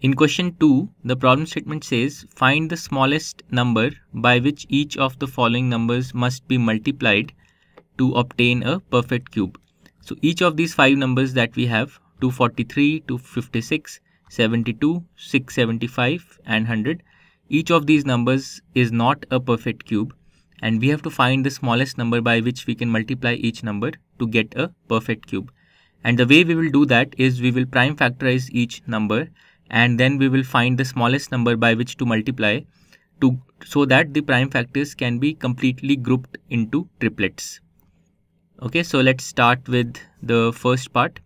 In question 2, the problem statement says find the smallest number by which each of the following numbers must be multiplied to obtain a perfect cube. So each of these 5 numbers that we have 243, 256, 72, 675 and 100 each of these numbers is not a perfect cube and we have to find the smallest number by which we can multiply each number to get a perfect cube. And the way we will do that is we will prime factorize each number and then we will find the smallest number by which to multiply to so that the prime factors can be completely grouped into triplets. Okay, so let's start with the first part.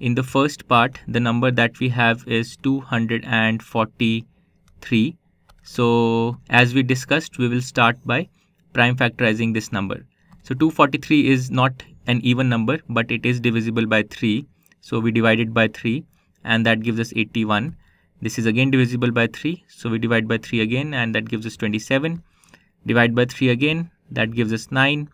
In the first part, the number that we have is 243. So as we discussed, we will start by prime factorizing this number. So 243 is not an even number, but it is divisible by 3. So we divide it by 3 and that gives us 81 this is again divisible by 3 so we divide by 3 again and that gives us 27 divide by 3 again that gives us 9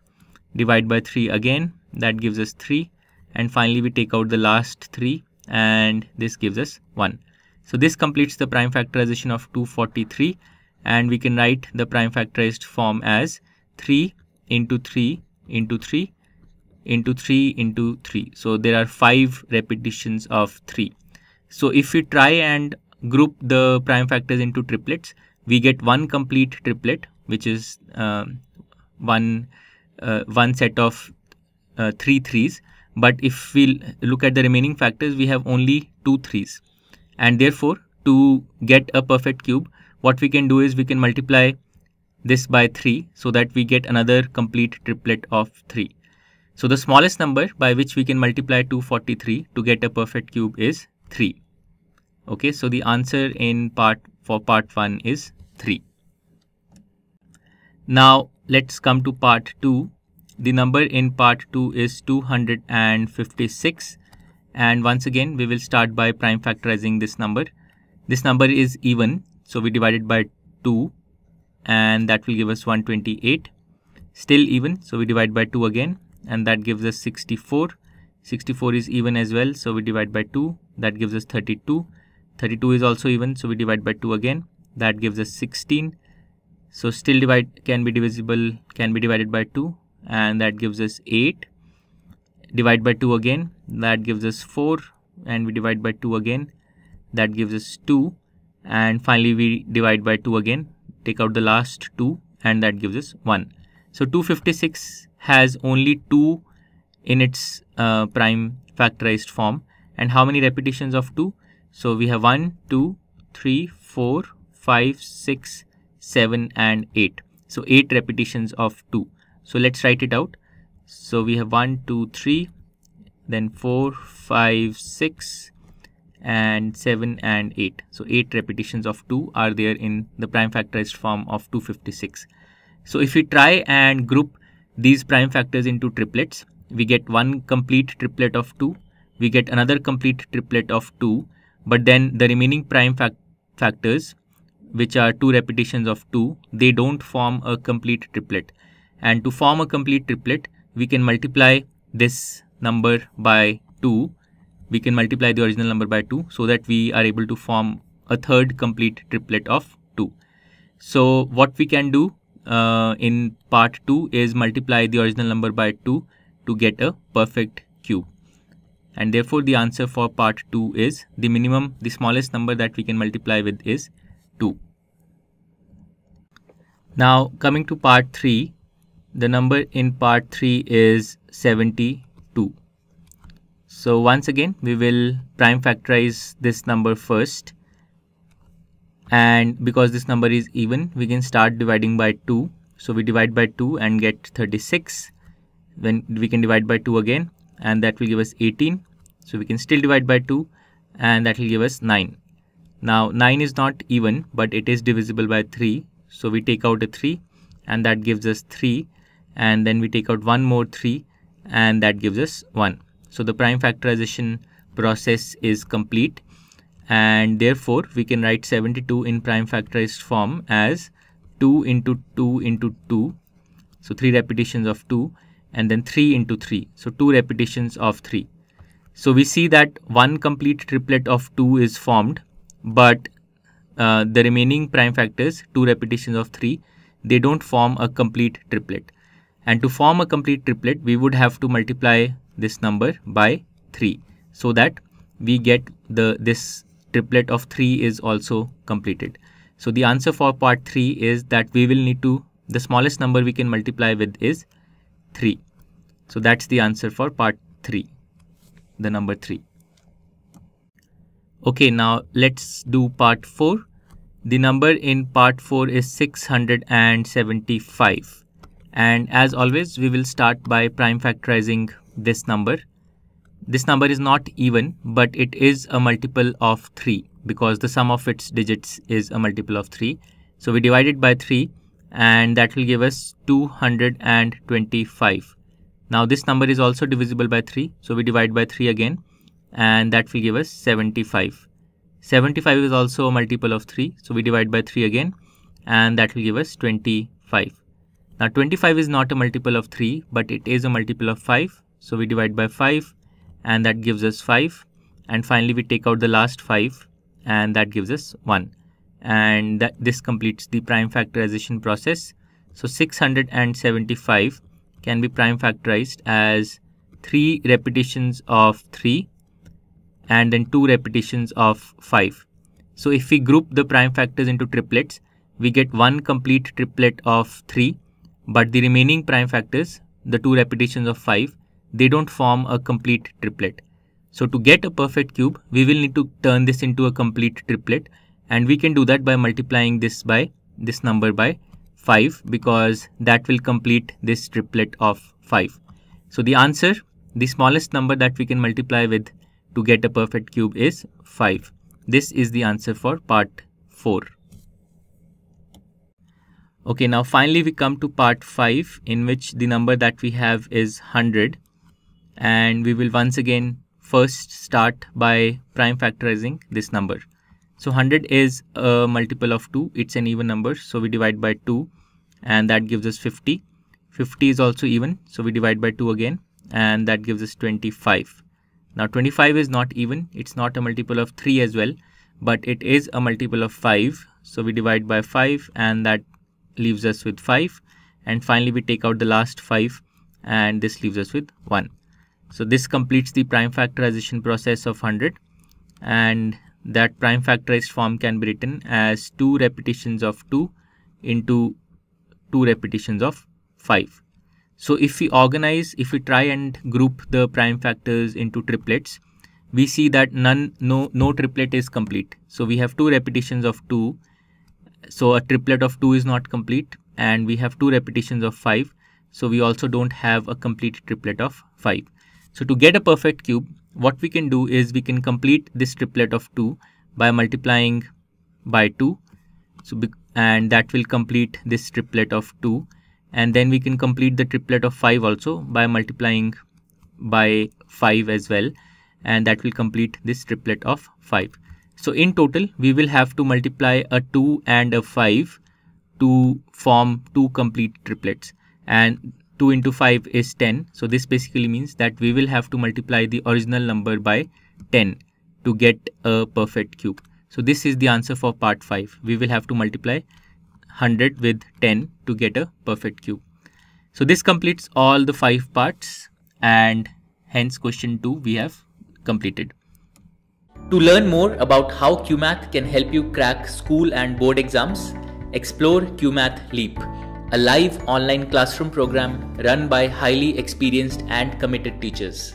divide by 3 again that gives us 3 and finally we take out the last 3 and this gives us 1 so this completes the prime factorization of 243 and we can write the prime factorized form as 3 into 3 into 3 into 3 into 3 so there are five repetitions of 3 so if we try and group the prime factors into triplets, we get one complete triplet, which is uh, one uh, one set of uh, three threes. But if we look at the remaining factors, we have only two threes. And therefore, to get a perfect cube, what we can do is we can multiply this by 3 so that we get another complete triplet of 3. So the smallest number by which we can multiply 243 to get a perfect cube is 3. Okay, so the answer in part for part 1 is 3. Now let's come to part 2. The number in part 2 is 256 and once again we will start by prime factorizing this number. This number is even so we divide it by 2 and that will give us 128. Still even so we divide by 2 again and that gives us 64 64 is even as well so we divide by 2 that gives us 32 32 is also even so we divide by 2 again that gives us 16 so still divide can be divisible can be divided by 2 and that gives us 8 divide by 2 again that gives us 4 and we divide by 2 again that gives us 2 and finally we divide by 2 again take out the last 2 and that gives us 1 so 256 has only two in its uh, prime factorized form. And how many repetitions of 2? So we have 1, 2, 3, 4, 5, 6, 7 and 8. So 8 repetitions of 2. So let's write it out. So we have 1, 2, 3, then 4, 5, 6 and 7 and 8. So 8 repetitions of 2 are there in the prime factorized form of 256. So if we try and group these prime factors into triplets, we get one complete triplet of 2, we get another complete triplet of 2, but then the remaining prime fac factors, which are 2 repetitions of 2, they don't form a complete triplet. And to form a complete triplet, we can multiply this number by 2, we can multiply the original number by 2 so that we are able to form a third complete triplet of 2. So what we can do uh, in part 2 is multiply the original number by 2 to get a perfect cube. And therefore the answer for part 2 is the minimum, the smallest number that we can multiply with is 2. Now coming to part 3, the number in part 3 is 72. So once again we will prime factorize this number first and because this number is even we can start dividing by 2. So we divide by 2 and get 36 when we can divide by 2 again and that will give us 18 so we can still divide by 2 and that will give us 9 now 9 is not even but it is divisible by 3 so we take out a 3 and that gives us 3 and then we take out one more 3 and that gives us 1 so the prime factorization process is complete and therefore we can write 72 in prime factorized form as 2 into 2 into 2 so 3 repetitions of 2 and then 3 into 3. So two repetitions of 3. So we see that one complete triplet of 2 is formed, but uh, the remaining prime factors, two repetitions of 3, they don't form a complete triplet. And to form a complete triplet, we would have to multiply this number by 3 so that we get the this triplet of 3 is also completed. So the answer for part 3 is that we will need to, the smallest number we can multiply with is 3. So that's the answer for part 3, the number 3. Okay, now let's do part 4. The number in part 4 is 675. And as always, we will start by prime factorizing this number. This number is not even, but it is a multiple of 3 because the sum of its digits is a multiple of 3. So we divide it by 3 and that will give us 225. Now this number is also divisible by 3 so we divide by 3 again and that will give us 75. 75 is also a multiple of 3 so we divide by 3 again and that will give us 25. Now 25 is not a multiple of 3 but it is a multiple of 5 so we divide by 5 and that gives us 5 and finally we take out the last 5 and that gives us 1 and that this completes the prime factorization process. So 675 can be prime factorized as 3 repetitions of 3 and then 2 repetitions of 5. So if we group the prime factors into triplets, we get one complete triplet of 3 but the remaining prime factors, the 2 repetitions of 5, they don't form a complete triplet. So to get a perfect cube, we will need to turn this into a complete triplet and we can do that by multiplying this by this number by 5 because that will complete this triplet of 5. So the answer, the smallest number that we can multiply with to get a perfect cube is 5. This is the answer for part 4. Okay, now finally we come to part 5 in which the number that we have is 100 and we will once again first start by prime factorizing this number. So 100 is a multiple of 2. It's an even number. So we divide by 2 and that gives us 50. 50 is also even. So we divide by 2 again and that gives us 25. Now 25 is not even. It's not a multiple of 3 as well, but it is a multiple of 5. So we divide by 5 and that leaves us with 5. And finally we take out the last 5 and this leaves us with 1. So this completes the prime factorization process of 100 and that prime factorized form can be written as 2 repetitions of 2 into 2 repetitions of 5. So if we organize, if we try and group the prime factors into triplets, we see that none, no, no triplet is complete. So we have two repetitions of two. So a triplet of two is not complete and we have two repetitions of five. So we also don't have a complete triplet of five. So to get a perfect cube, what we can do is we can complete this triplet of 2 by multiplying by 2 so and that will complete this triplet of 2 and then we can complete the triplet of 5 also by multiplying by 5 as well and that will complete this triplet of 5 so in total we will have to multiply a 2 and a 5 to form two complete triplets and 2 into 5 is 10. So this basically means that we will have to multiply the original number by 10 to get a perfect cube. So this is the answer for part 5. We will have to multiply 100 with 10 to get a perfect cube. So this completes all the 5 parts and hence question 2 we have completed. To learn more about how QMath can help you crack school and board exams, explore QMath Leap a live online classroom program run by highly experienced and committed teachers.